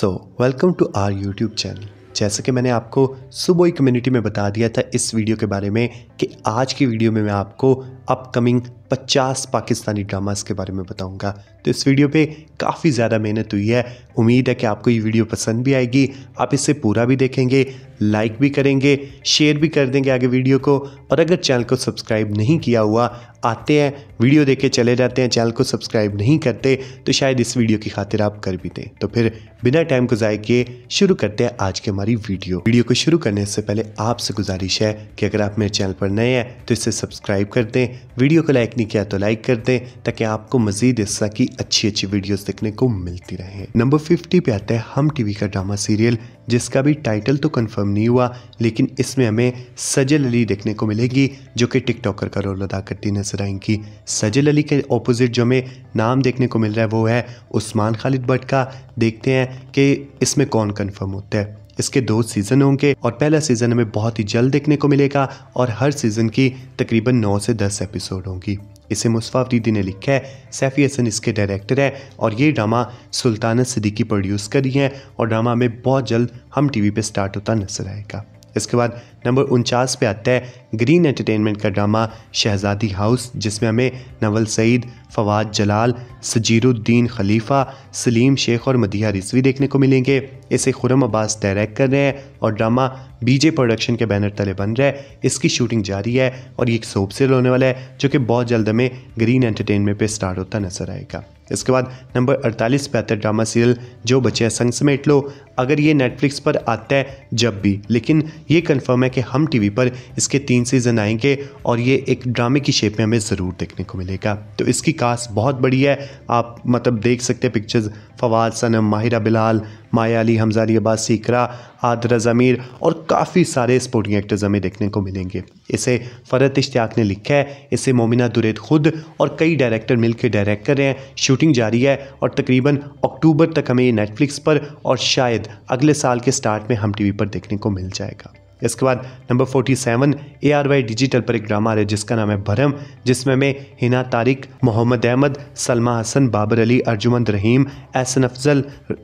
so welcome to our YouTube channel जैसे कि मैंने आपको सुबह ही कम्युनिटी में बता दिया था इस वीडियो के बारे में कि आज की वीडियो में मैं आपको अपकमिंग पचास पाकिस्तानी ड्रामास के बारे में बताऊंगा तो इस वीडियो पे काफ़ी ज़्यादा मेहनत हुई है उम्मीद है कि आपको ये वीडियो पसंद भी आएगी आप इसे पूरा भी देखेंगे लाइक भी करेंगे शेयर भी कर देंगे आगे वीडियो को और अगर चैनल को सब्सक्राइब नहीं किया हुआ आते हैं वीडियो देख के चले जाते हैं चैनल को सब्सक्राइब नहीं करते तो शायद इस वीडियो की खातिर आप कर भी दें तो फिर बिना टाइम को ज़ाय किए शुरू करते हैं आज की हमारी वीडियो वीडियो को शुरू करने से पहले आपसे गुजारिश है कि अगर आप मेरे चैनल पर नए हैं तो इसे सब्सक्राइब कर दें वीडियो को लाइक नहीं किया तो लाइक कर दें ताकि आपको मजीद इस तरह की अच्छी अच्छी वीडियोस देखने को मिलती रहे नंबर फिफ्टी पे आता है हम टीवी का ड्रामा सीरियल जिसका भी टाइटल तो कंफर्म नहीं हुआ लेकिन इसमें हमें सजल अली देखने को मिलेगी जो कि टिकटॉकर का रोल अदा करती नजर आएंगी सजल अली के ऑपोजिट जो हमें नाम देखने को मिल रहा है वो है उस्मान खालिद भट्ट का देखते हैं कि इसमें कौन कंफर्म होता है इसके दो सीज़न होंगे और पहला सीज़न हमें बहुत ही जल्द देखने को मिलेगा और हर सीज़न की तकरीबन नौ से दस एपिसोड होंगी इसे मुस्फा अफरीदी ने लिखा है सैफी हसन इसके डायरेक्टर है और ये ड्रामा सुल्ताना सिद्दीकी प्रोड्यूस करी है और ड्रामा में बहुत जल्द हम टीवी पे स्टार्ट होता नजर आएगा इसके बाद नंबर उनचास पे आता है ग्रीन एंटरटेनमेंट का ड्रामा शहजादी हाउस जिसमें हमें नवल सईद फवाद जलाल सजीरुद्दीन खलीफा सलीम शेख और मदिया रिजवी देखने को मिलेंगे इसे खुरम अब्बास डायरेक्ट कर रहे हैं और ड्रामा बीजे प्रोडक्शन के बैनर तले बन रहा है इसकी शूटिंग जारी है और ये एक सोप सेल होने वाला है जो कि बहुत जल्द हमें ग्रीन एंटरटेनमेंट पर स्टार्ट होता नजर आएगा इसके बाद नंबर 48 पे आता है ड्रामा सीरियल जो बचे संग समेट लो अगर ये नेटफ्लिक्स पर आता है जब भी लेकिन ये कंफर्म है कि हम टीवी पर इसके तीन सीज़न आएंगे और ये एक ड्रामे की शेप में हमें ज़रूर देखने को मिलेगा तो इसकी कास्ट बहुत बड़ी है आप मतलब देख सकते हैं पिक्चर्स फवाद सनम माहिरा बिलाल माया अली हमजारी अब्बास सीकरा आदरा ज़मीर और काफ़ी सारे स्पोर्टिंग एक्टर्स हमें देखने को मिलेंगे इसे फ़रत इश्तियाक ने लिखा है इसे मोमिना दुरेद खुद और कई डायरेक्टर मिलकर डायरेक्ट कर रहे हैं शूटिंग जारी है और तकरीबन अक्टूबर तक हमें ये नेटफ्लिक्स पर और शायद अगले साल के स्टार्ट में हम टीवी पर देखने को मिल जाएगा इसके बाद number forty seven A R Y digital पर एक ड्रामा है जिसका नाम है भरम जिसमें मैं हिना तारिक मोहम्मद अहमद सलमा हसन बाबर अली अर्जुमंद रहीम एहसन अफजल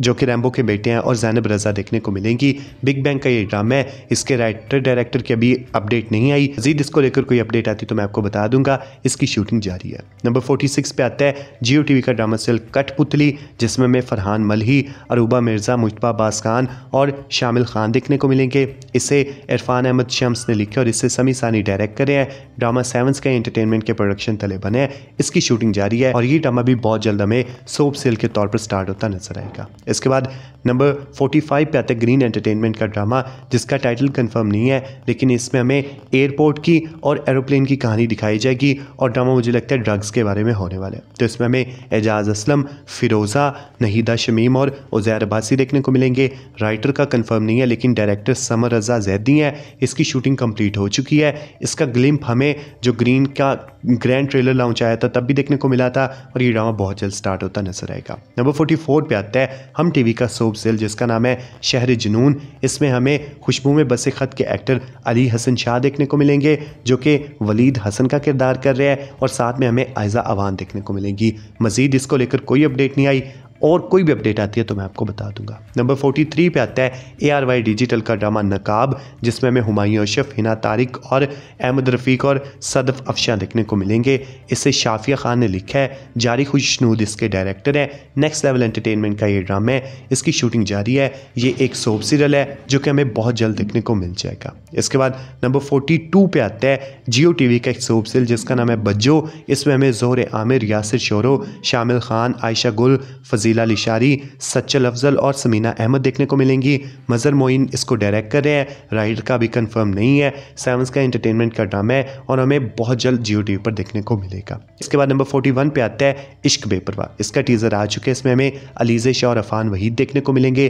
जो कि रैम्बो के बेटे हैं और जैनब रजा देखने को मिलेंगी बिग बैंग का ये ड्रामा है इसके राइटर डायरेक्टर की अभी अपडेट नहीं आई मजीद इसको लेकर कोई अपडेट आती तो मैं आपको बता दूंगा इसकी शूटिंग जारी है नंबर फोर्टी सिक्स पे आता है जियो वी का ड्रामा सेल कठपुतली जिसमें मैं फरहान मलही अरूबा मिर्ज़ा मुशतबा बास खान और शामिल खान देखने को मिलेंगे इसे इरफान अहमद शम्स ने लिखे और इसे समी सानी डायरेक्ट करे हैं ड्रामा सेवंस के एंटरटेनमेंट के प्रोडक्शन तले बने हैं इसकी शूटिंग जारी है और ये ड्रामा भी बहुत जल्द हमें सोप सेल के तौर पर स्टार्ट होता नजर आएगा इसके बाद नंबर 45 पे आता है ग्रीन एंटरटेनमेंट का ड्रामा जिसका टाइटल कन्फर्म नहीं है लेकिन इसमें हमें एयरपोर्ट की और एरोप्लेन की कहानी दिखाई जाएगी और ड्रामा मुझे लगता है ड्रग्स के बारे में होने वाले तो इसमें हमें एजाज असलम फिरोज़ा नहीदा शमीम और उजैर अब्बासी देखने को मिलेंगे राइटर का कन्फर्म नहीं है लेकिन डायरेक्टर समर रजा जैदी रही है इसकी शूटिंग कंप्लीट हो चुकी है इसका ग्लिम्प हमें जो ग्रीन का ग्रैंड ट्रेलर लॉन्च आया था तब भी देखने को मिला था और ये ड्रामा बहुत जल्द स्टार्ट होता नजर आएगा नंबर फोर्टी फोर पे आता है हम टीवी का सोप सेल जिसका नाम है शहर जुनून इसमें हमें खुशबू में बसे खत के एक्टर अली हसन शाह देखने को मिलेंगे जो कि वलीद हसन का किरदार कर रहे हैं और साथ में हमें आयजा अवान देखने को मिलेंगी मजीद इसको लेकर कोई अपडेट नहीं आई और कोई भी अपडेट आती है तो मैं आपको बता दूंगा नंबर 43 पे आता है ए आर वाई डिजिटल का ड्रामा नकाब जिसमें हमें हुमायूं अशफ हिना तारिक और अहमद रफ़ीक और सदफ अफशा देखने को मिलेंगे इसे शाफिया खान ने लिखा है जारी खुशनूद इसके डायरेक्टर हैं नेक्स्ट लेवल एंटरटेनमेंट का ये ड्रामा है इसकी शूटिंग जारी है ये एक सोप सीरियल है जो कि हमें बहुत जल्द देखने को मिल जाएगा इसके बाद नंबर फोर्टी टू पे आता है जियो टी का एक सोप सीरियल जिसका नाम है बज्जो इसमें हमें जोर आमिर यासिर शोरो शामिल खान आयशा गुल फजी मंजीला लिशारी सच्चल अफजल और समीना अहमद देखने को मिलेंगी मज़र मोइन इसको डायरेक्ट कर रहे हैं राइडर का भी कंफर्म नहीं है सेवंस का एंटरटेनमेंट का ड्रामा है और हमें बहुत जल्द जियो टी पर देखने को मिलेगा इसके बाद नंबर फोर्टी वन पे आता है इश्क बेपरवा इसका टीज़र आ चुके हैं इसमें हमें अलीजे शाह और अफान वहीद देखने को मिलेंगे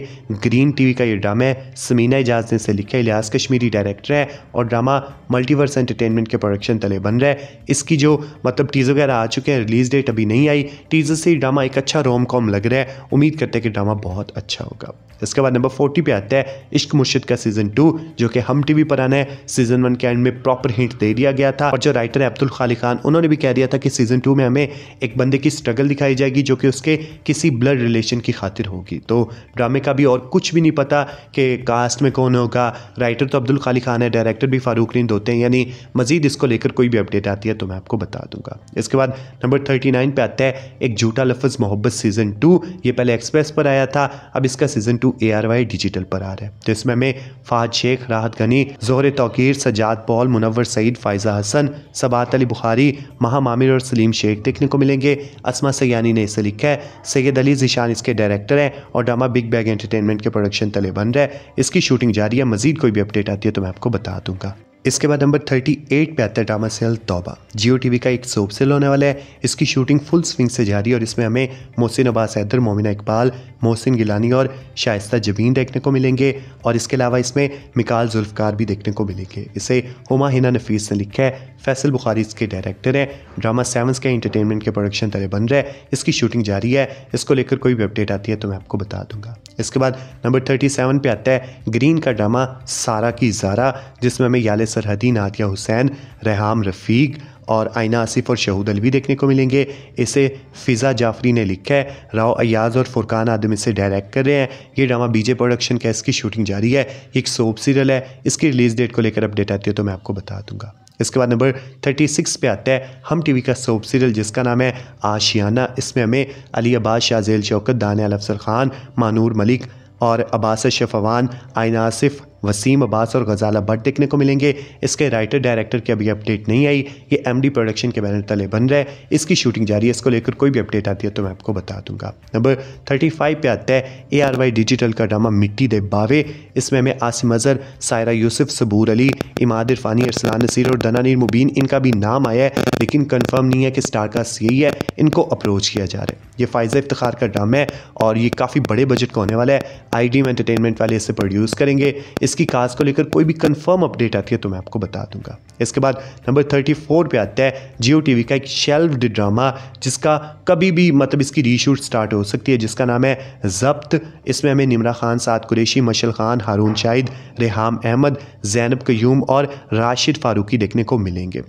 ग्रीन टीवी का ये ड्रामा है समीना एजाज ने इसे लिखा इलियास कश्मीरी डायरेक्टर है और ड्रामा मल्टीवर्स एंटरटेनमेंट के प्रोडक्शन तले बन रहा है इसकी जो मतलब टीज़र वगैरह आ चुके हैं रिलीज डेट अभी नहीं आई टीज़र से ड्रामा एक अच्छा रोम कॉम लग लग रहा है उम्मीद करते हैं कि ड्रामा बहुत अच्छा होगा इसके बाद नंबर फोर्टी पे आता है इश्क मुर्शिद का सीजन टू जो कि हम टीवी पर आना है सीजन वन के एंड में प्रॉपर हिंट दे दिया गया था और जो राइटर है अब्दुल खाली खान उन्होंने भी कह दिया था कि सीजन टू में हमें एक बंदे की स्ट्रगल दिखाई जाएगी जो कि उसके किसी ब्लड रिलेशन की खातिर होगी तो ड्रामे का भी और कुछ भी नहीं पता कि कास्ट में कौन होगा राइटर तो अब्दुल खाली खान है डायरेक्टर भी फारूक नींद होते हैं यानी मजीद इसको लेकर कोई भी अपडेट आती है तो मैं आपको बता दूंगा इसके बाद नंबर थर्टी नाइन आता है एक झूठा लफज मोहब्बत सीजन टू ये पहले एक्सप्रेस पर आया था अब इसका season two to A R Y digital पर आ रहा है तो इसमें हमें फाज शेख राहत गनी जोहर तोकीर सजाद पॉल मुनवर सईद फायजा हसन सबात अली बुखारी महा मामिर और सलीम शेख देखने को मिलेंगे असमा सयानी ने इसे लिखा है सैयद अली जिशान इसके डायरेक्टर हैं और ड्रामा बिग बैग एंटरटेनमेंट के प्रोडक्शन तले बन रहा है इसकी शूटिंग जारी है मजीद कोई भी अपडेट आती है तो मैं आपको बता दूंगा इसके बाद नंबर 38 पे आता है ड्रामा सेल तौबा जियो टीवी का एक सोप सेल होने वाला है इसकी शूटिंग फुल स्विंग से जारी है और इसमें हमें मोहसिन अब्बास हैदर मोमिना इकबाल मोहसिन गिलानी और शाइस्ता जबीन देखने को मिलेंगे और इसके अलावा इसमें मिकाल जुल्फकार भी देखने को मिलेंगे इसे हुमा हिना नफीस ने लिखा है फैसल बुखारी इसके डायरेक्टर हैं ड्रामा सेवन्स के इंटरटेनमेंट के प्रोडक्शन तले बन रहे इसकी शूटिंग जारी है इसको लेकर कोई भी अपडेट आती है तो मैं आपको बता दूंगा इसके बाद नंबर थर्टी सेवन पे आता है ग्रीन का ड्रामा सारा की जारा जिसमें हमें याले सरहदी नातिया हुसैन रहाम रफ़ीक और आइना आसिफ और शहूद अलवी देखने को मिलेंगे इसे फ़िज़ा जाफरी ने लिखा है राव अयाज और फुरकान आदम इसे डायरेक्ट कर रहे हैं ये ड्रामा बीजे प्रोडक्शन का इसकी शूटिंग जारी है एक सोप सीरियल है इसकी रिलीज़ डेट को लेकर अपडेट आती है तो मैं आपको बता दूंगा इसके बाद नंबर थर्टी सिक्स पे आता है हम टीवी का सोप सीरियल जिसका नाम है आशियाना इसमें हमें अली अब्बास शाहजेल शौकत दानियाल अफसर खान मानूर मलिक और अब्बास शफवान आयन आसिफ वसीम अब्बास और गजाला भट्ट देखने को मिलेंगे इसके राइटर डायरेक्टर की अभी अपडेट नहीं आई ये एम प्रोडक्शन के बैनर तले बन रहा है इसकी शूटिंग जारी है इसको लेकर कोई भी अपडेट आती है तो मैं आपको बता दूंगा नंबर थर्टी फाइव पे आता है ए आर वाई डिजिटल का ड्रामा मिट्टी दे बावे इसमें हमें आसिम अजहर सायरा यूसुफ सबूर अली इमाद इरफानी अरसलान नसीर और दनानीर मुबीन इनका भी नाम आया है लेकिन कन्फर्म नहीं है कि स्टारकास्ट यही है इनको अप्रोच किया जा रहा है ये फ़ायज़ा इफ्तार का ड्रामा है और ये काफ़ी बड़े बजट का होने वाला है आई डी एंटरटेनमेंट वाले इसे प्रोड्यूस करेंगे इस इसकी कास्ट को लेकर कोई भी कंफर्म अपडेट आती है तो मैं आपको बता दूंगा इसके बाद नंबर थर्टी फोर पर आता है जियो टी का एक शेल्व्ड ड्रामा जिसका कभी भी मतलब इसकी रीशूट स्टार्ट हो सकती है जिसका नाम है जब्त इसमें हमें निमरा खान साद कुरेशी मशल खान हारून शाहिद रेहाम अहमद जैनब क्यूम और राशिद फारूकी देखने को मिलेंगे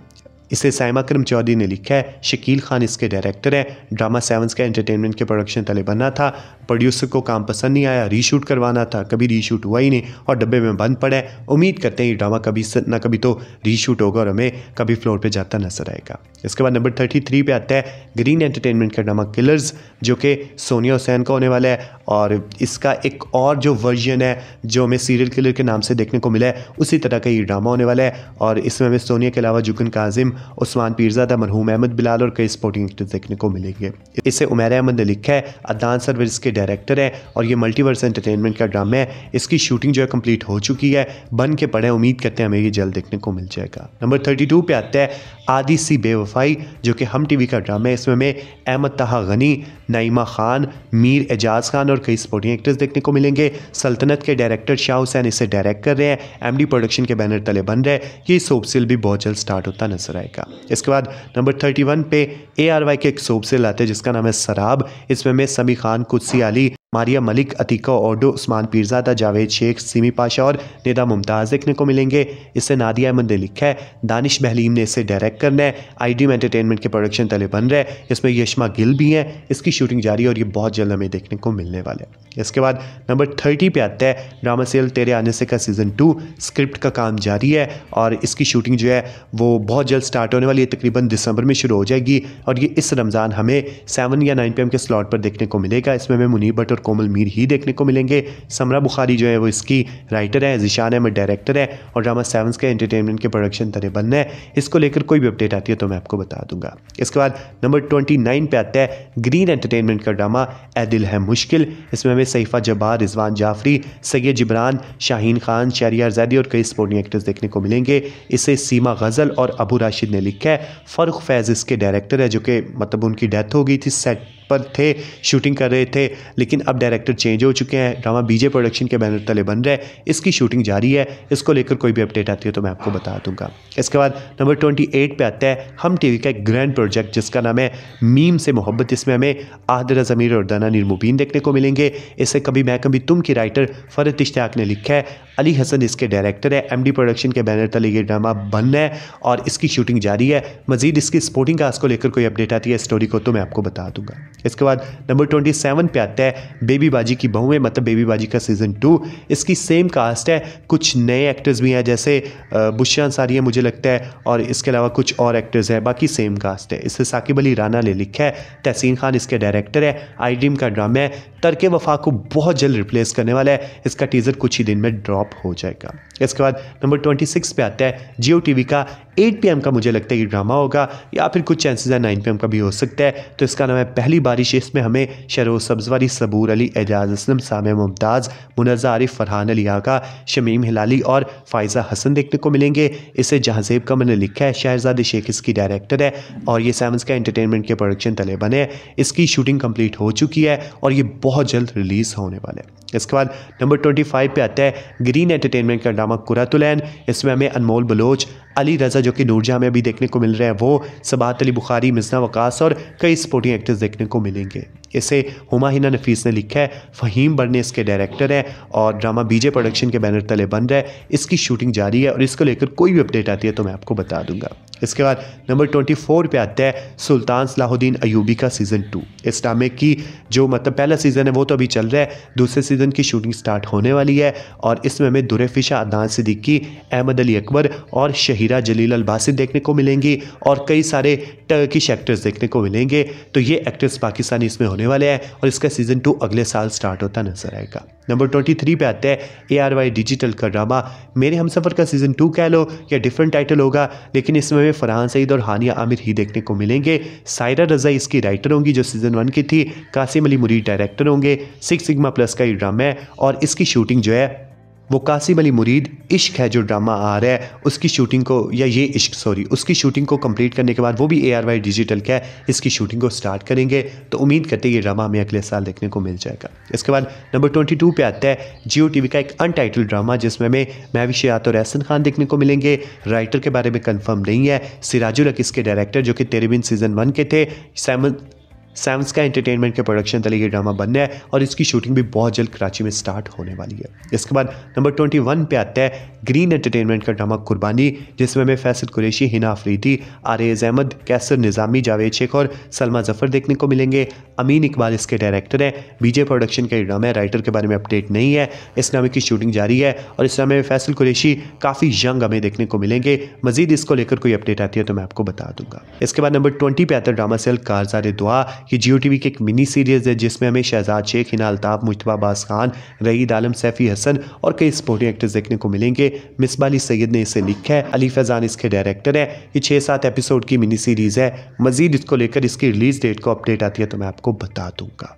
इसे साइमा करम चौधरी ने लिखा है शकील खान इसके डायरेक्टर है ड्रामा सेवन्स का एंटरटेनमेंट के प्रोडक्शन तले बना था प्रोड्यूसर को काम पसंद नहीं आया रीशूट करवाना था कभी रीशूट हुआ ही नहीं और डब्बे में बंद पड़ा है उम्मीद करते हैं ये ड्रामा कभी ना कभी तो रीशूट होगा और हमें कभी फ्लोर पर जाता नजर आएगा इसके बाद नंबर थर्टी थ्री पे आता है ग्रीन एंटरटेनमेंट का ड्रामा किलर्स जो कि सोनिया हुसैन का होने वाला है और इसका एक और जो वर्जन है जो हमें सीरियल किलर के नाम से देखने को मिला है उसी तरह का ये ड्रामा होने वाला है और इसमें हमें सोनिया के अलावा जुगन काजिम उस्मान पीरजादा मरहूम अहमद बिलाल और कई स्पोर्टिंग एक्टर्स देखने को मिलेंगे इसे उमैर अहमद ने लिखा है अदान सरवर इसके डायरेक्टर है और ये मल्टीवर्स एंटरटेनमेंट का ड्रामा है इसकी शूटिंग जो है कंप्लीट हो चुकी है बन के पड़े उम्मीद करते हैं हमें ये जल्द देखने को मिल जाएगा नंबर थर्टी पे आता है आदि सी बेवफाई जो कि हम टीवी का ड्रामा है इसमें में अहमद तहा गनी नईमा खान मीर एजाज खान और कई स्पोर्टिंग एक्टर्स देखने को मिलेंगे सल्तनत के डायरेक्टर शाह हुसैन इसे डायरेक्ट कर रहे हैं एमडी प्रोडक्शन के बैनर तले बन रहे हैं ये सोप भी बहुत जल्द स्टार्ट होता नजर आएगा इसके बाद नंबर थर्टी वन पे ए आर वाई के एक सोप सेल आते हैं जिसका नाम है शराब इसमें में समी खान कुत्सी अली मारिया मलिक अतीका ओडो उस्मान पीरजादा जावेद शेख सिमी पाशा और नेदा मुमताज़ देखने को मिलेंगे इसे नादिया अहमद ने लिखा है दानिश बहलीम ने इसे डायरेक्ट करना है आई डी एंटरटेनमेंट के प्रोडक्शन तले बन रहे इसमें यशमा गिल भी हैं इसकी शूटिंग जारी है और ये बहुत जल्द हमें देखने को मिलने वाला है इसके बाद नंबर थर्टी पे आता है ड्रामा सेल तेरे आने से का सीज़न टू स्क्रिप्ट का काम जारी है और इसकी शूटिंग जो है वो बहुत जल्द स्टार्ट होने वाली है तकरीबन दिसंबर में शुरू हो जाएगी और ये इस रमज़ान हमें सेवन या नाइन पी के स्लॉट पर देखने को मिलेगा इसमें हमें मुनीब बटोर और कोमल मीर ही देखने को मिलेंगे समरा बुखारी जो है वो इसकी राइटर है जिशान अहमद डायरेक्टर है और ड्रामा सेवन के एंटरटेनमेंट के प्रोडक्शन तरेबन है इसको लेकर कोई भी अपडेट आती है तो मैं आपको बता दूंगा इसके बाद नंबर ट्वेंटी नाइन पर आता है ग्रीन एंटरटेनमेंट का ड्रामा ए दिल है मुश्किल इसमें हमें सैफा जबार रिजवान जाफरी सैयद जबरान शाहीन खान शहरिया जैदी और कई स्पोर्टिंग एक्टर्स देखने को मिलेंगे इसे सीमा गज़ल और अबू राशिद ने लिखा है फ़ारूक फैज़ इसके डायरेक्टर है जो कि मतलब उनकी डेथ हो गई थी सेट पर थे शूटिंग कर रहे थे लेकिन अब डायरेक्टर चेंज हो चुके हैं ड्रामा बीजे प्रोडक्शन के बैनर तले बन रहा है इसकी शूटिंग जारी है इसको लेकर कोई भी अपडेट आती है तो मैं आपको बता दूंगा इसके बाद नंबर ट्वेंटी एट पर आता है हम टीवी का एक ग्रैंड प्रोजेक्ट जिसका नाम है मीम से मोहब्बत इसमें हमें आदरा ज़मीर और दाना मुबीन देखने को मिलेंगे इसे कभी मैं कभी तुम की राइटर फ़रत इश्तियाक ने लिखा है अली हसन इसके डायरेक्टर है एम प्रोडक्शन के बैनर तले ये ड्रामा बन है और इसकी शूटिंग जारी है मजीद इसकी स्पोर्टिंग कास्ट को लेकर कोई अपडेट आती है स्टोरी को तो मैं आपको बता दूंगा इसके बाद नंबर ट्वेंटी सेवन पे आता है बेबी बाजी की बहुएं मतलब बेबी बाजी का सीज़न टू इसकी सेम कास्ट है कुछ नए एक्टर्स भी हैं जैसे बुशा सारिया मुझे लगता है और इसके अलावा कुछ और एक्टर्स हैं बाकी सेम कास्ट है इससे साकिब अली राना ने लिखा है तहसीन खान इसके डायरेक्टर है आई ड्रीम का ड्रामा है तरक वफा को बहुत जल्द रिप्लेस करने वाला है इसका टीज़र कुछ ही दिन में ड्रॉप हो जाएगा इसके बाद नंबर ट्वेंटी सिक्स पे आता है जियो टी का एट पी का मुझे लगता है कि ड्रामा होगा या फिर कुछ चांसेस है नाइन पी का भी हो सकता है तो इसका नाम है पहली बारिश इसमें हमें शरो सब्जवारी सबूर अली एजाज असलम साम मुमताज़ मुनजा आरिफ फरहान अली आका शमीम हिलाली और फायज़ा हसन देखने को मिलेंगे इसे जहाजेब का मैंने लिखा है शहजाद शेख इसकी डायरेक्टर है और ये सैमस का एंटरटेनमेंट के प्रोडक्शन तले बने इसकी शूटिंग कम्प्लीट हो चुकी है और ये बहुत जल्द रिलीज़ होने वाला है इसके बाद नंबर ट्वेंटी फाइव पे आता है ग्रीन एंटरटेनमेंट का ड्रामा नामक कुरातुलैन इसमें हमें अनमोल बलोच अली रज़ा जो कि नूरजहाँ में अभी देखने को मिल रहे हैं वो सबात अली बुखारी मिजना वकास और कई स्पोर्टिंग एक्टर्स देखने को मिलेंगे इसे हुमा हिना नफीस ने लिखा है फ़हीम बरने इसके डायरेक्टर हैं और ड्रामा बीजे प्रोडक्शन के बैनर तले बन रहा है इसकी शूटिंग जारी है और इसको लेकर कोई भी अपडेट आती है तो मैं आपको बता दूंगा इसके बाद नंबर ट्वेंटी फोर पे आता है सुल्तान सलाहुद्दीन अयूबी का सीज़न टू इस ड्रामे की जो मतलब पहला सीज़न है वो तो अभी चल रहा है दूसरे सीज़न की शूटिंग स्टार्ट होने वाली है और इसमें हमें दुर फिशा अदान सिद्दीकी अहमद अली अकबर और शहीरा जलील अलबासिद देखने को मिलेंगी और कई सारे टर्किश एक्टर्स देखने को मिलेंगे तो ये एक्टर्स पाकिस्तानी इसमें होने वाले हैं और इसका सीज़न टू अगले साल स्टार्ट होता नजर आएगा नंबर ट्वेंटी थ्री पे आता है ए आर वाई डिजिटल का ड्रामा मेरे हम सफ़र का सीज़न टू कह लो या डिफरेंट टाइटल होगा लेकिन इसमें हमें फरहान सईद और हानिया आमिर ही देखने को मिलेंगे सायरा रज़ा इसकी राइटर होंगी जो सीज़न वन की थी कासिम अली मुरी डायरेक्टर होंगे सिक्स सिग्मा प्लस का ये ड्रामा है और इसकी शूटिंग जो है वो कासिम अली मुरीद इश्क है जो ड्रामा आ रहा है उसकी शूटिंग को या ये इश्क सॉरी उसकी शूटिंग को कंप्लीट करने के बाद वो भी ए आर वाई डिजिटल का है इसकी शूटिंग को स्टार्ट करेंगे तो उम्मीद करते हैं ये ड्रामा हमें अगले साल देखने को मिल जाएगा इसके बाद नंबर ट्वेंटी टू पे आता है जियो टी वी का एक अनटाइटल ड्रामा जिसमें हमें महविश यात और एहसन खान देखने को मिलेंगे राइटर के बारे में कन्फर्म नहीं है सिराजुल इसके डायरेक्टर जो कि तेरेबिन सीजन वन के थे सैमन सैम्स का एंटरटेनमेंट के प्रोडक्शन तले ये ड्रामा बनना है और इसकी शूटिंग भी बहुत जल्द कराची में स्टार्ट होने वाली है इसके बाद नंबर ट्वेंटी वन पे आता है ग्रीन एंटरटेनमेंट का ड्रामा कुर्बानी जिसमें हमें फैसल कुरेशी हिना अफरीदी आरेज अहमद कैसर निज़ामी जावेद शेख और सलमा जफर देखने को मिलेंगे अमीन इकबाल इसके डायरेक्टर हैं विजय प्रोडक्शन का ड्रामा है राइटर के बारे में अपडेट नहीं है इस ड्रामे की शूटिंग जारी है और इस ड्रामे में फैसल कुरेशी काफ़ी यंग हमें देखने को मिलेंगे मजीद इसको लेकर कोई अपडेट आती है तो मैं आपको बता दूंगा इसके बाद नंबर ट्वेंटी पे आता ड्रामा सेल कारजार दुआ ये जियो टी की एक मिनी सीरीज़ है जिसमें हमें शहजाद शेख हिना अल्ताफ मुशतबा बास खान रईद आलम सैफी हसन और कई स्पोर्टिंग एक्टर्स देखने को मिलेंगे मिसबाली सैयद ने इसे लिखा है अली फैजान इसके डायरेक्टर है ये छः सात एपिसोड की मिनी सीरीज़ है मजीद इसको लेकर इसकी रिलीज डेट को अपडेट आती है तो मैं आपको आपको बता दूंगा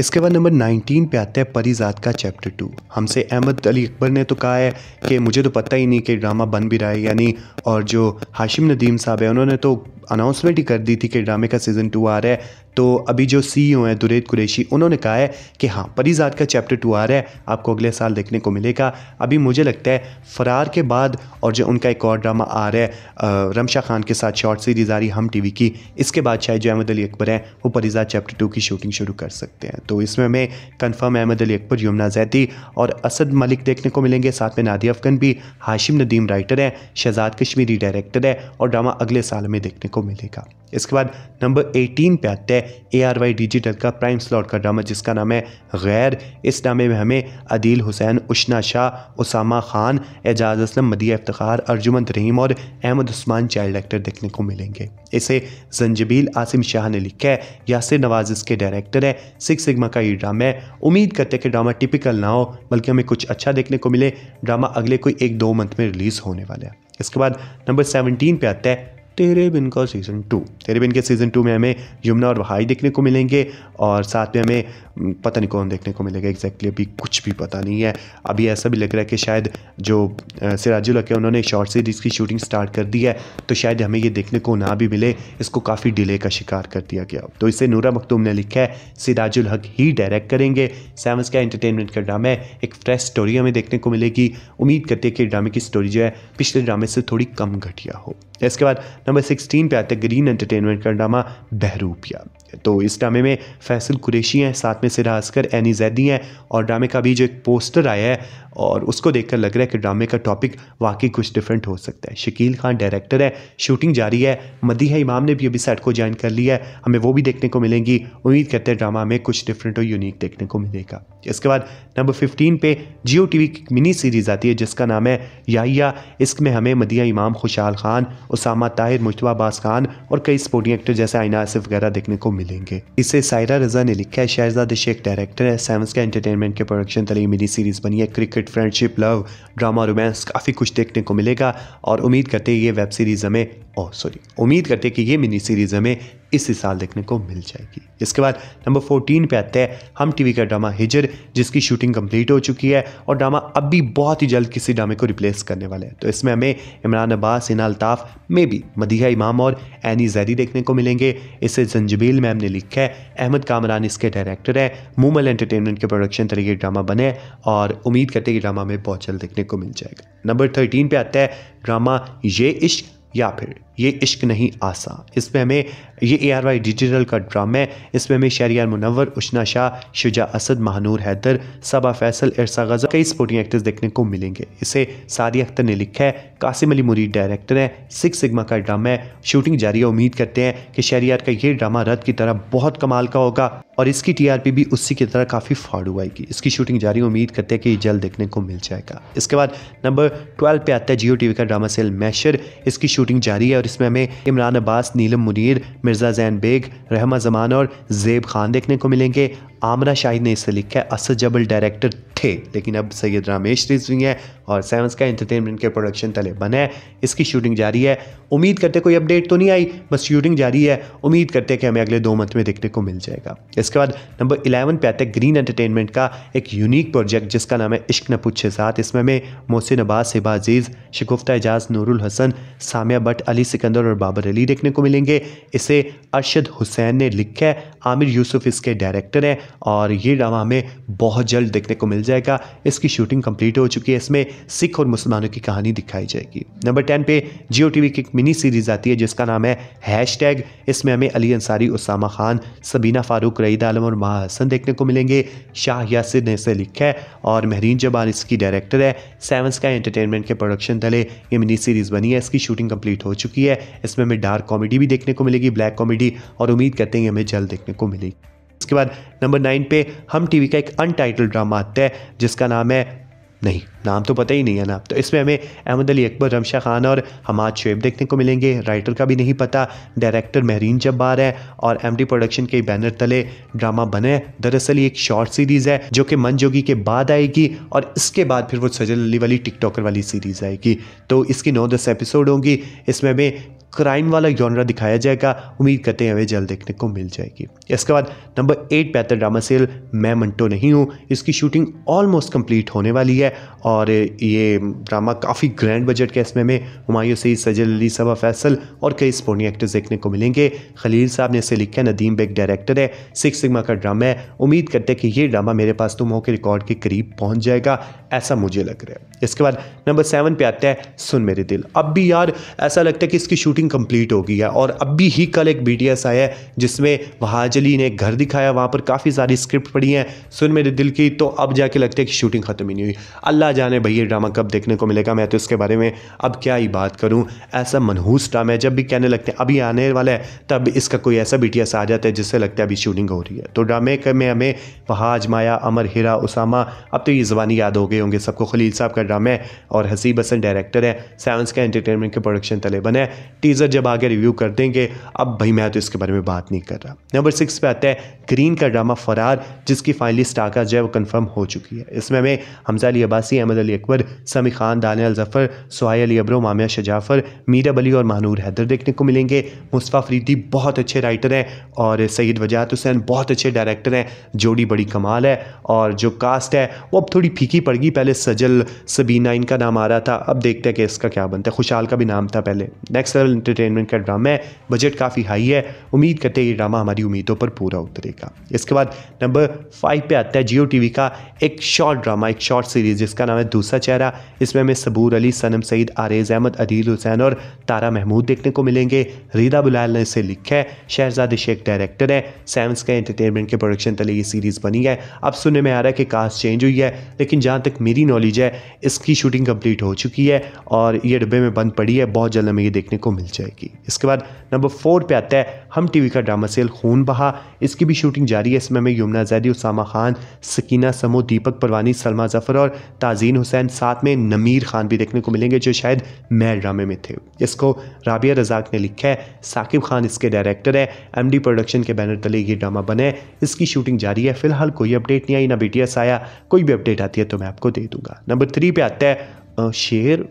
इसके बाद नंबर 19 पे आता है परिजात का चैप्टर टू हमसे अहमद अली अकबर ने तो कहा है कि मुझे तो पता ही नहीं कि ड्रामा बन भी रहा है यानी और जो हाशिम नदीम साहब है उन्होंने तो अनाउंसमेंट ही कर दी थी कि ड्रामे का सीज़न टू आ रहा है तो अभी जो सी e हैं दुरेद कुरेशी उन्होंने कहा है कि हाँ परिजात का चैप्टर टू आ रहा है आपको अगले साल देखने को मिलेगा अभी मुझे लगता है फरार के बाद और जो उनका एक और ड्रामा आ रहा है रमशा खान के साथ शॉर्ट सीरीज़ आ रही हम वी की इसके बाद शायद जो अहमद अली अकबर हैं वो परिजात चैप्टर टू की शूटिंग शुरू कर सकते हैं तो इसमें हमें कन्फर्म अहमद अली अकबर यमुना जैदी और असद मलिक देखने को मिलेंगे साथ में नादिया अफगन भी हाशिम नदीम राइटर हैं शहजाद कश्मीरी डायरेक्टर है और ड्रामा अगले साल में देखने को मिलेगा इसके बाद नंबर एटीन पे आते हैं ए आर वाई डिजिटल का प्राइम स्लॉट का ड्रामा जिसका नाम है गैर इस ड्रामे में हमें अदील हुसैन उशना शाह उसामा खान एजाज असलम मदिया इफ्तार अर्जुमंद रहीम और अहमद उस्मान चाइल्ड एक्टर देखने को मिलेंगे इसे जंजबील आसिम शाह ने लिखा है यासिर नवाज इसके डायरेक्टर है सिख सिगमा का ये ड्रामा है उम्मीद करते हैं कि ड्रामा टिपिकल ना हो बल्कि हमें कुछ अच्छा देखने को मिले ड्रामा अगले कोई एक दो मंथ में रिलीज़ होने वाला है इसके बाद नंबर सेवनटीन पे आता है तेरे बिन का सीज़न टू तेरे बिन के सीज़न टू में हमें यमुना और वहाई देखने को मिलेंगे और साथ में हमें हम्म, पता नहीं कौन देखने को मिलेगा एग्जैक्टली अभी कुछ भी पता नहीं है अभी ऐसा भी लग रहा है कि शायद जो सिराजुल हक है उन्होंने शॉर्ट सीरीज़ की शूटिंग स्टार्ट कर दी है तो शायद हमें ये देखने को ना भी मिले इसको काफ़ी डिले का शिकार कर दिया गया तो इसे नूरा मखतूम ने लिखा है सिराजुल हक ही डायरेक्ट करेंगे सैमस का एंटरटेनमेंट का ड्रामा है एक फ्रेश स्टोरी हमें देखने को मिलेगी उम्मीद करते हैं कि ड्रामे की स्टोरी जो है पिछले ड्रामे से थोड़ी कम घटिया हो इसके बाद नंबर सिक्सटीन पे आते ग्रीन एंटरटेनमेंट का ड्रामा बहरूपिया तो इस ड्रामे में फैसल कुरेशी हैं साथ में सिरा असकर एनी जैदी हैं और ड्रामे का भी जो एक पोस्टर आया है और उसको देखकर लग रहा है कि ड्रामे का टॉपिक वाकई कुछ डिफरेंट हो सकता है शकील खान डायरेक्टर है शूटिंग जारी है मदीहा इमाम ने भी अभी सेट को ज्वाइन कर लिया है हमें वो भी देखने को मिलेंगी उम्मीद करते हैं ड्रामा हमें कुछ डिफरेंट और यूनिक देखने को मिलेगा इसके बाद नंबर फिफ्टीन पे जियो टी की मिनी सीरीज़ आती है जिसका नाम है याहिया इसमें हमें मदिया इमाम खुशहाल खान उसामा ताहिर मुशतबा अब्बास खान और कई स्पोर्टिंग एक्टर जैसे आइना आसिफ वगैरह देखने को मिलेंगे इसे सायरा रजा ने लिखा है शहजाद शेख डायरेक्टर है सेवंस का एंटरटेनमेंट के प्रोडक्शन तले मिनी सीरीज़ बनी है cricket friendship love drama romance काफ़ी कुछ देखने को मिलेगा और उम्मीद करते ये वेब सीरीज़ हमें ओ oh, सॉरी उम्मीद करते कि ये मिनी सीरीज़ हमें इसी साल देखने को मिल जाएगी इसके बाद नंबर फोर्टीन पे आते हैं हम टीवी का ड्रामा हिजर जिसकी शूटिंग कंप्लीट हो चुकी है और ड्रामा अब भी बहुत ही जल्द किसी ड्रामे को रिप्लेस करने वाले हैं तो इसमें हमें इमरान अब्बास इना अल्ताफ मे बी मदीहा इमाम और एनी जैरी देखने को मिलेंगे इसे जंजबील मैम ने लिखा है अहमद कामरान इसके डायरेक्टर हैं मूमल एंटरटेनमेंट के प्रोडक्शन तरीके ड्रामा बने और उम्मीद करते हैं कि ड्रामा में बहुत जल्द देखने को मिल जाएगा नंबर थर्टीन पे आता है ड्रामा ये इश्क या फिर ये इश्क नहीं आसा इस पर हमें ये ए आर वाई डिजिटल का ड्रामा है इस पर हमें शहरियार मुनवर उशना शाह शुजा असद महानूर हैदर सबा फैसल इरसा गजा कई स्पोर्टिंग एक्टर्स देखने को मिलेंगे इसे सारी अख्तर ने लिखा है कासिम अली मुरीद डायरेक्टर है सिक्स सिगमा का ड्रामा है शूटिंग जारी है उम्मीद करते हैं कि शहरियार का ये ड्रामा रद्द की तरह बहुत कमाल का होगा और इसकी टीआरपी भी उसी की तरह काफ़ी फाड़ू आएगी इसकी शूटिंग जारी उम्मीद करते हैं कि ये जल्द देखने को मिल जाएगा इसके बाद नंबर ट्वेल्व पे आता है जियो टीवी का ड्रामा सेल मैशर इसकी शूटिंग जारी है और इसमें हमें इमरान अब्बास नीलम मुनीर मिर्ज़ा जैन बेग रहमा जमान और जेब खान देखने को मिलेंगे आमना शाहिद ने इसे लिखा है असजबल डायरेक्टर थे लेकिन अब सैयद रामेश रिजवी हैं और सेवंस का एंटरटेनमेंट के प्रोडक्शन तले बना है इसकी शूटिंग जारी है उम्मीद करते कोई अपडेट तो नहीं आई बस शूटिंग जारी है उम्मीद करते कि हमें अगले दो मंथ में देखने को मिल जाएगा इसके बाद नंबर इलेवन पे आते हैं ग्रीन एंटरटेनमेंट का एक यूनिक प्रोजेक्ट जिसका नाम है इश्क न साथ इसमें हमें मोहसिन अब्बास सिबा अजीज़ शिकुफ़्ता एजाज नूरुल हसन सामिया भट्ट अली सिकंदर और बाबर अली देखने को मिलेंगे इसे अरशद हुसैन ने लिखा है आमिर यूसुफ इसके डायरेक्टर हैं और ये ड्रामा हमें बहुत जल्द देखने को मिल जाएगा इसकी शूटिंग कंप्लीट हो चुकी है इसमें सिख और मुसलमानों की कहानी दिखाई जाएगी नंबर टेन पे जियो टी की एक मिनी सीरीज आती है जिसका नाम है हैश टैग इसमें हमें अली अंसारी उसामा खान सबीना फारूक रईद आलम और महा हसन देखने को मिलेंगे शाह यासिर ने इसे लिखा है और महरीन जबान इसकी डायरेक्टर है सेवन स्काई एंटरटेनमेंट के प्रोडक्शन तले ये मिनी सीरीज़ बनी है इसकी शूटिंग कंप्लीट हो चुकी है इसमें हमें डार्क कॉमेडी भी देखने को मिलेगी ब्लैक कॉमेडी और उम्मीद करते हैं हमें जल्द देखने को मिलेगी इसके बाद नंबर नाइन पे हम टीवी का एक अनटाइटल्ड ड्रामा आता है जिसका नाम है नहीं नाम तो पता ही नहीं है ना तो इसमें हमें अहमद अली अकबर रमशा खान और हमाद शुएब देखने को मिलेंगे राइटर का भी नहीं पता डायरेक्टर महरीन जब्बार है और एम प्रोडक्शन के बैनर तले ड्रामा बने दरअसल ये एक शॉर्ट सीरीज़ है जो कि मन जोगी के बाद आएगी और इसके बाद फिर वो सजल अली वाली टिकटॉकर वाली सीरीज़ आएगी तो इसकी नौ दस एपिसोड होंगी इसमें हमें क्राइम वाला जॉनरा दिखाया जाएगा उम्मीद करते हैं हमें जल्द देखने को मिल जाएगी इसके बाद नंबर एट पे आता ड्रामा सेल मैं मंटो नहीं हूँ इसकी शूटिंग ऑलमोस्ट कंप्लीट होने वाली है और ये ड्रामा काफ़ी ग्रैंड बजट के इसमें में हमायूँ सईद सजल अली सबा फैसल और कई स्पोर्टिंग एक्टर्स देखने को मिलेंगे खलील साहब ने इसे लिखा है नदीम बेग डायरेक्टर है सिक्स सिगमा का ड्रामा है उम्मीद करते हैं कि ये ड्रामा मेरे पास तुम हो के रिकॉर्ड के करीब पहुँच जाएगा ऐसा मुझे लग रहा है इसके बाद नंबर सेवन पे आता है सुन मेरे दिल अब भी यार ऐसा लगता है कि इसकी शूटिंग कंप्लीट हो गई है और अब भी ही कल एक बी आया है जिसमें वहाज ने एक घर दिखाया वहाँ पर काफ़ी सारी स्क्रिप्ट पड़ी है सुन मेरे दिल की तो अब जाके लगता है कि शूटिंग ख़त्म ही नहीं हुई अल्लाह जाने भाई ड्रामा कब देखने को मिलेगा मैं तो इसके बारे में अब क्या ही बात करूँ ऐसा मनहूस ड्रामा है जब भी कहने लगते हैं अभी आने वाला है तब इसका कोई ऐसा बी आ जाता है जिससे लगता है अभी शूटिंग हो रही है तो ड्रामे में हमें फहाज माया अमर हिरा उसामा अब तो ये ज़बानी याद हो गए होंगे सबको खलील साहब का ड्रामा है और हसीब हसन डायरेक्टर है सैंस का एंटरटेनमेंट के प्रोडक्शन तले बने है टीज़र जब आगे रिव्यू कर देंगे अब भाई मैं तो इसके बारे में बात नहीं कर रहा नंबर सिक्स सिक्स पे आता है ग्रीन का ड्रामा फरार जिसकी फाइनली स्टार का जय कन्फर्म हो चुकी है इसमें हमें हमजा अली अब्बासी अहमद अली अकबर समी खान दानियाल जफ़र सुहाई अली अब्रो मामिया शजाफर मीरा अली और महानूर हैदर देखने को मिलेंगे मुस्तफ़ा फरीदी बहुत अच्छे राइटर हैं और सईद वजात हुसैन बहुत अच्छे डायरेक्टर हैं जोड़ी बड़ी कमाल है और जो कास्ट है वो अब थोड़ी फीकी पड़ गई पहले सजल सबीना इनका नाम आ रहा था अब देखते हैं कि इसका क्या बनता है खुशहाल का भी नाम था पहले नेक्स्ट लेवल इंटरटेनमेंट का ड्रामा है बजट काफ़ी हाई है उम्मीद करते हैं ये ड्रामा हमारी उम्मीदों पर पूरा उतरेगा इसके बाद नंबर फाइव पे आता है जियो टीवी का एक शॉर्ट ड्रामा एक शॉर्ट सीरीज जिसका नाम है दूसरा चेहरा इसमें हमें सबूर अली सनम सईद आरेज अहमद अदील हुसैन और तारा महमूद देखने को मिलेंगे रीदा बुलाल ने इसे लिखा है शहजाद शेख डायरेक्टर है सैम्स के एंटरटेनमेंट के प्रोडक्शन तले ये सीरीज़ बनी है अब सुनने में आ रहा है कि कास्ट चेंज हुई है लेकिन जहाँ तक मेरी नॉलेज है इसकी शूटिंग कंप्लीट हो चुकी है और ये डिब्बे में बंद पड़ी है बहुत जल्द हमें ये देखने को मिल जाएगी इसके बाद नंबर फोर पे आता है हम टीवी का ड्रामा सेल खून बहा इसकी भी शूटिंग जारी है इसमें हमें यमुना जैदी उसामा खान सकीना समो दीपक परवानी सलमा जफर और ताजीन हुसैन साथ में नमीर खान भी देखने को मिलेंगे जो शायद मैं ड्रामे में थे इसको राबिया रजाक ने लिखा है साकिब खान इसके डायरेक्टर है एम प्रोडक्शन के बैनर तले ये ड्रामा बने इसकी शूटिंग जारी है फिलहाल कोई अपडेट नहीं आई ना बी आया कोई भी अपडेट आती है तो मैं आपको दे दूंगा नंबर थ्री पे आता है शेर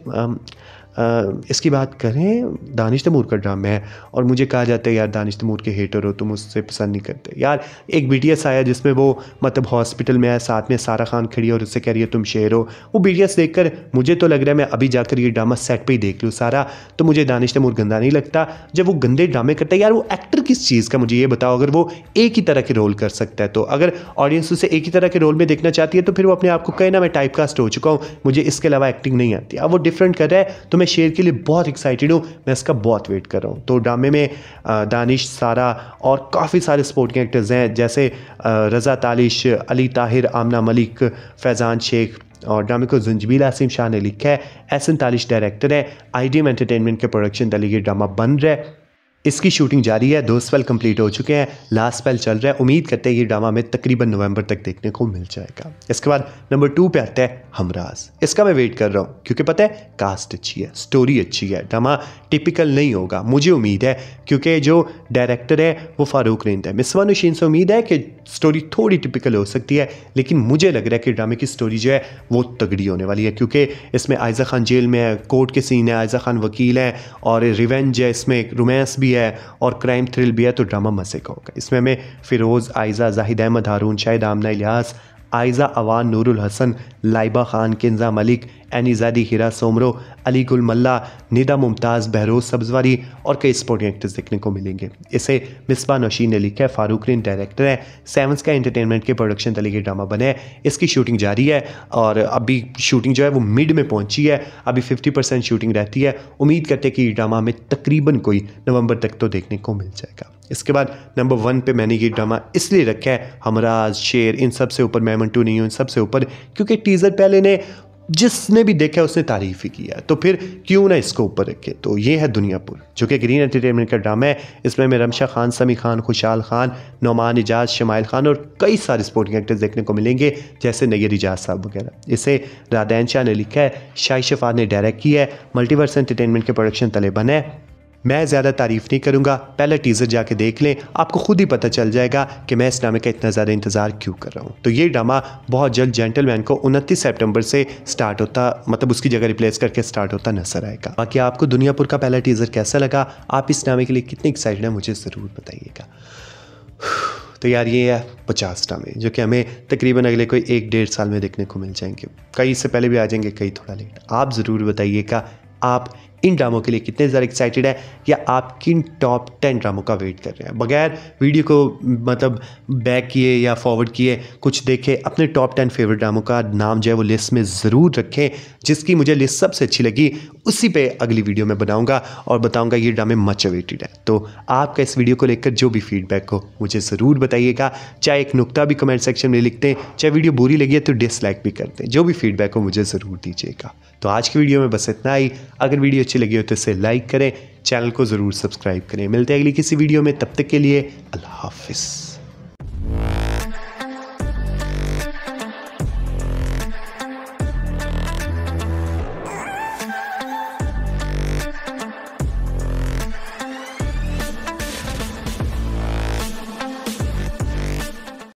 इसकी बात करें दानिश तमूर का ड्रामा है और मुझे कहा जाता है यार दानिश तमूर के हेटर हो तुम उससे पसंद नहीं करते यार एक बी आया जिसमें वो मतलब हॉस्पिटल में आया साथ में सारा खान खड़ी और उससे कह रही है तुम शेर हो वो बी देखकर मुझे तो लग रहा है मैं अभी जाकर ये ड्रामा सेट पर ही देख लूँ सारा तो मुझे दानिश तमूर गंदा नहीं लगता जब वो गंदे ड्रामे करता है यार वो एक्टर किस चीज़ का मुझे ये बताओ अगर वो एक ही तरह के रोल कर सकता है तो अगर ऑडियंस उसे एक ही तरह के रोल में देखना चाहती है तो फिर वो अपने आप को कहे ना मैं टाइप कास्ट हो चुका हूँ मुझे इसके अलावा एक्टिंग नहीं आती अब वो डिफरेंट कर रहा है तो मैं शेयर के लिए बहुत एक्साइटेड हूँ मैं इसका बहुत वेट कर रहा हूँ तो ड्रामे में दानिश सारा और काफ़ी सारे स्पोर्टिंग एक्टर्स हैं जैसे रज़ा तालिश अली ताहिर आमना मलिक फैज़ान शेख और ड्रामे को जंजबील आसिम शाह ने लिखा है एसन तालिश डायरेक्टर है आई डी एम एंटरटेनमेंट के प्रोडक्शन तले ये ड्रामा बन रहा है इसकी शूटिंग जारी है दो स्पेल कंप्लीट हो चुके हैं लास्ट स्पेल चल रहा है उम्मीद करते हैं ये ड्रामा हमें तकरीबन नवंबर तक देखने को मिल जाएगा इसके बाद नंबर टू पे आता है हमराज इसका मैं वेट कर रहा हूँ क्योंकि पता है कास्ट अच्छी है स्टोरी अच्छी है ड्रामा टिपिकल नहीं होगा मुझे उम्मीद है क्योंकि जो डायरेक्टर है वो फारूक रिंद है मिसवान शीन से उम्मीद है कि स्टोरी थोड़ी टिपिकल हो सकती है लेकिन मुझे लग रहा है कि ड्रामे की स्टोरी जो है वो तगड़ी होने वाली है क्योंकि इसमें आयजा खान जेल में है कोर्ट के सीन है आयजा खान वकील है और रिवेंज है इसमें रोमांस भी है है और क्राइम थ्रिल भी है तो ड्रामा मज़े का होगा इसमें हमें फ़िरोज़ आयज़ा जाहिद अहमद हारून शाहिद आमना इलियास आयज़ा अवान नूरुल हसन लाइबा खान किन्जा मलिक एनिजादी हिरा सोमरो अली गुल मल्ला निदा मुमताज़ बहरोज सब्जवारी और कई स्पोर्टिंग एक्टर्स देखने को मिलेंगे इसे मिसबा नौशीन ने लिखा है फारूक रिन डायरेक्टर है सेवंस का एंटरटेनमेंट के प्रोडक्शन तले के ड्रामा बने इसकी शूटिंग जारी है और अभी शूटिंग जो है वो मिड में पहुंची है अभी फिफ्टी परसेंट शूटिंग रहती है उम्मीद करते हैं कि ड्रामा हमें तकरीबन कोई नवंबर तक तो देखने को मिल जाएगा इसके बाद नंबर वन पे मैंने ये ड्रामा इसलिए रखा है हमराज शेर इन सब से ऊपर मैं टू नहीं हूँ इन सब से ऊपर क्योंकि टीज़र पहले ने जिसने भी देखा उसने तारीफ ही किया तो फिर क्यों ना इसको ऊपर रखे तो ये है दुनियापुर जो कि ग्रीन एंटरटेनमेंट का ड्रामा है इसमें मैं रमशा खान समी खान खुशहाल खान नौमान एजाज शमाइल खान और कई सारे स्पोर्टिंग एक्टर्स देखने को मिलेंगे जैसे नैर एजाज साहब वगैरह इसे रादैन शाह ने लिखा है शाही शफा ने डायरेक्ट किया है मल्टीवर्स एंटरटेनमेंट के प्रोडक्शन तले बने मैं ज़्यादा तारीफ़ नहीं करूँगा पहले टीज़र जाके देख लें आपको खुद ही पता चल जाएगा कि मैं इस ड्रामे का इतना ज़्यादा इंतज़ार क्यों कर रहा हूँ तो ये ड्रामा बहुत जल्द जेंटलमैन को उनतीस सेप्टेम्बर से स्टार्ट होता मतलब उसकी जगह रिप्लेस करके स्टार्ट होता नजर आएगा बाकी आपको दुनियापुर का पहला टीज़र कैसा लगा आप इस ड्रामे के लिए कितने एक्साइटेड हैं मुझे ज़रूर बताइएगा तो यार ये है पचास ड्रामे जो कि हमें तकरीबन अगले कोई एक डेढ़ साल में देखने को मिल जाएंगे कई इससे पहले भी आ जाएंगे कई थोड़ा लेट आप ज़रूर बताइएगा आप इन ड्रामों के लिए कितने ज़्यादा एक्साइटेड है या आप किन टॉप टेन ड्रामों का वेट कर रहे हैं बगैर वीडियो को मतलब बैक किए या फॉरवर्ड किए कुछ देखे अपने टॉप टेन फेवरेट ड्रामों का नाम जो है वो लिस्ट में ज़रूर रखें जिसकी मुझे लिस्ट सबसे अच्छी लगी उसी पे अगली वीडियो में बनाऊँगा और बताऊँगा ये ड्रामे मच अवेटेड है तो आपका इस वीडियो को लेकर जो भी फीडबैक हो मुझे ज़रूर बताइएगा चाहे एक नुकता भी कमेंट सेक्शन में लिखते हैं चाहे वीडियो बुरी लगी है तो डिसलाइक भी करते हैं जो भी फीडबैक हो मुझे ज़रूर दीजिएगा तो आज की वीडियो में बस इतना ही अगर वीडियो अच्छी लगी हो तो इसे लाइक करें चैनल को ज़रूर सब्सक्राइब करें मिलते हैं अगली किसी वीडियो में तब तक के लिए अल्लाह हाफिज़